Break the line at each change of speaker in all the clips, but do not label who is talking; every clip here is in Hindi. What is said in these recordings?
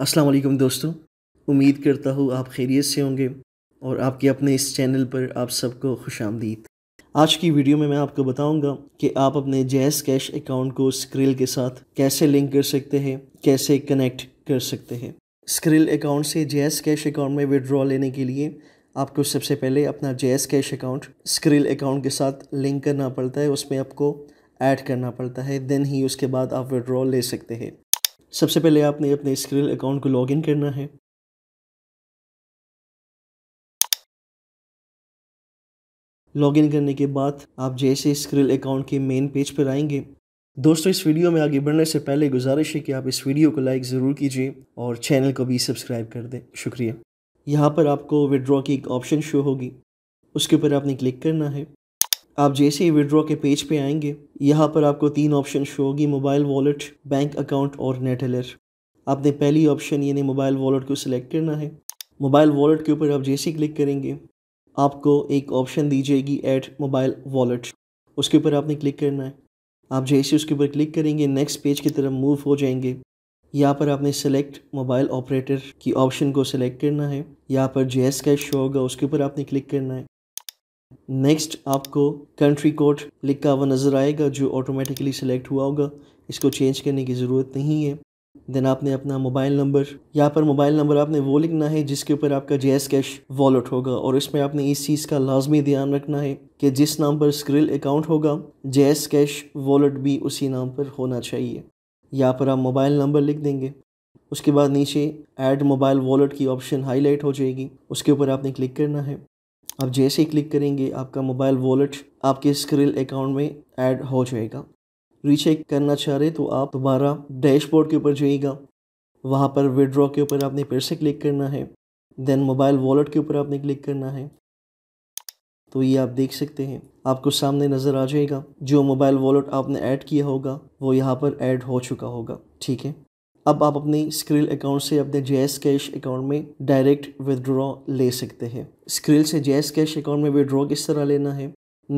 अस्सलाम वालेकुम दोस्तों उम्मीद करता हूँ आप खैरियत से होंगे और आपके अपने इस चैनल पर आप सबको खुश आमदीद आज की वीडियो में मैं आपको बताऊंगा कि आप अपने जैस कैश अकाउंट को स्क्रिल के साथ कैसे लिंक कर सकते हैं कैसे कनेक्ट कर सकते हैं स्क्रिल अकाउंट से जैस कैश अकाउंट में विड्रॉ लेने के लिए आपको सबसे पहले अपना जैस कैश अकाउंट स्क्रिल अकाउंट के साथ लिंक करना पड़ता है उसमें आपको ऐड करना पड़ता है देन ही उसके बाद आप विड्रॉ ले सकते हैं सबसे पहले आपने अपने स्क्रिल अकाउंट को लॉगिन करना है लॉगिन करने के बाद आप जैसे स्क्रिल अकाउंट के मेन पेज पर आएंगे दोस्तों इस वीडियो में आगे बढ़ने से पहले गुजारिश है कि आप इस वीडियो को लाइक ज़रूर कीजिए और चैनल को भी सब्सक्राइब कर दें शुक्रिया यहाँ पर आपको विड्रॉ की एक ऑप्शन शो होगी उसके ऊपर आपने क्लिक करना है आप जैसे ही विड्रॉ के पेज पे आएंगे यहाँ पर आपको तीन ऑप्शन शो होगी मोबाइल वॉलेट बैंक अकाउंट और नेट हेलर आपने पहली ऑप्शन यानी मोबाइल वॉलेट को सिलेक्ट करना है मोबाइल वॉलेट के ऊपर आप जैसे क्लिक करेंगे आपको एक ऑप्शन दी जाएगी ऐड मोबाइल वॉलेट उसके ऊपर आपने क्लिक करना है आप जैसे उसके ऊपर क्लिक करेंगे नेक्स्ट पेज की तरफ मूव हो जाएंगे यहाँ पर आपने सेलेक्ट मोबाइल ऑपरेटर की ऑप्शन को सिलेक्ट करना है यहाँ पर जे एस कैश शो होगा उसके ऊपर आपने क्लिक करना है नेक्स्ट आपको कंट्री कोड लिखा हुआ नज़र आएगा जो ऑटोमेटिकली सिलेक्ट हुआ होगा इसको चेंज करने की ज़रूरत नहीं है देन आपने अपना मोबाइल नंबर यहाँ पर मोबाइल नंबर आपने वो लिखना है जिसके ऊपर आपका जे कैश वॉलेट होगा और इसमें आपने इस चीज़ का लाजमी ध्यान रखना है कि जिस नाम पर स्क्रिल अकाउंट होगा जे कैश वॉलेट भी उसी नाम पर होना चाहिए यहाँ पर आप मोबाइल नंबर लिख देंगे उसके बाद नीचे ऐड मोबाइल वॉलेट की ऑप्शन हाईलाइट हो जाएगी उसके ऊपर आपने क्लिक करना है आप जैसे ही क्लिक करेंगे आपका मोबाइल वॉलेट आपके स्क्रिल अकाउंट में ऐड हो जाएगा रीचेक करना चाह रहे तो आप दोबारा डैशबोर्ड के ऊपर जाइएगा वहाँ पर विड्रॉ के ऊपर आपने फिर से क्लिक करना है देन मोबाइल वॉलेट के ऊपर आपने क्लिक करना है तो ये आप देख सकते हैं आपको सामने नज़र आ जाएगा जो मोबाइल वॉलेट आपने ऐड किया होगा वो यहाँ पर ऐड हो चुका होगा ठीक है अब आप अपनी स्क्रिल अकाउंट से अपने जे कैश अकाउंट में डायरेक्ट विदड्रॉ ले सकते हैं स्क्रिल से जे कैश अकाउंट में विदड्रॉ किस तरह लेना है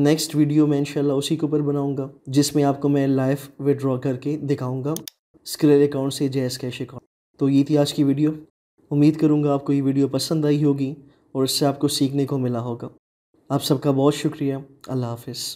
नेक्स्ट वीडियो मैं इंशाल्लाह उसी के ऊपर बनाऊंगा जिसमें आपको मैं लाइव विदड्रॉ करके दिखाऊंगा स्क्रिल अकाउंट से जे कैश अकाउंट तो ये थी आज की वीडियो उम्मीद करूँगा आपको ये वीडियो पसंद आई होगी और इससे आपको सीखने को मिला होगा आप सबका बहुत शुक्रिया अल्लाह हाफिज़